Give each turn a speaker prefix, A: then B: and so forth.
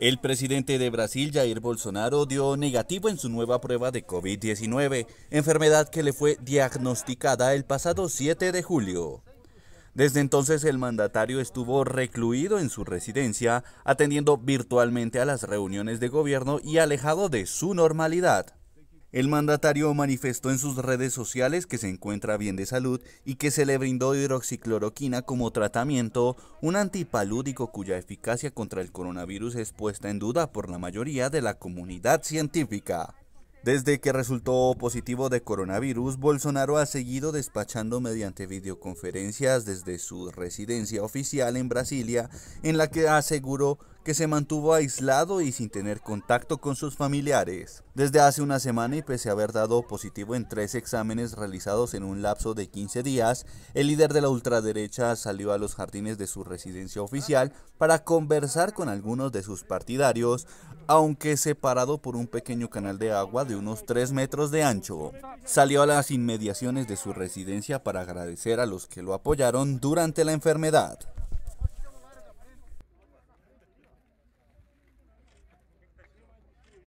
A: El presidente de Brasil, Jair Bolsonaro, dio negativo en su nueva prueba de COVID-19, enfermedad que le fue diagnosticada el pasado 7 de julio. Desde entonces el mandatario estuvo recluido en su residencia, atendiendo virtualmente a las reuniones de gobierno y alejado de su normalidad. El mandatario manifestó en sus redes sociales que se encuentra bien de salud y que se le brindó hidroxicloroquina como tratamiento, un antipalúdico cuya eficacia contra el coronavirus es puesta en duda por la mayoría de la comunidad científica. Desde que resultó positivo de coronavirus, Bolsonaro ha seguido despachando mediante videoconferencias desde su residencia oficial en Brasilia, en la que aseguró que se mantuvo aislado y sin tener contacto con sus familiares. Desde hace una semana y pese a haber dado positivo en tres exámenes realizados en un lapso de 15 días, el líder de la ultraderecha salió a los jardines de su residencia oficial para conversar con algunos de sus partidarios, aunque separado por un pequeño canal de agua de unos 3 metros de ancho. Salió a las inmediaciones de su residencia para agradecer a los que lo apoyaron durante la enfermedad.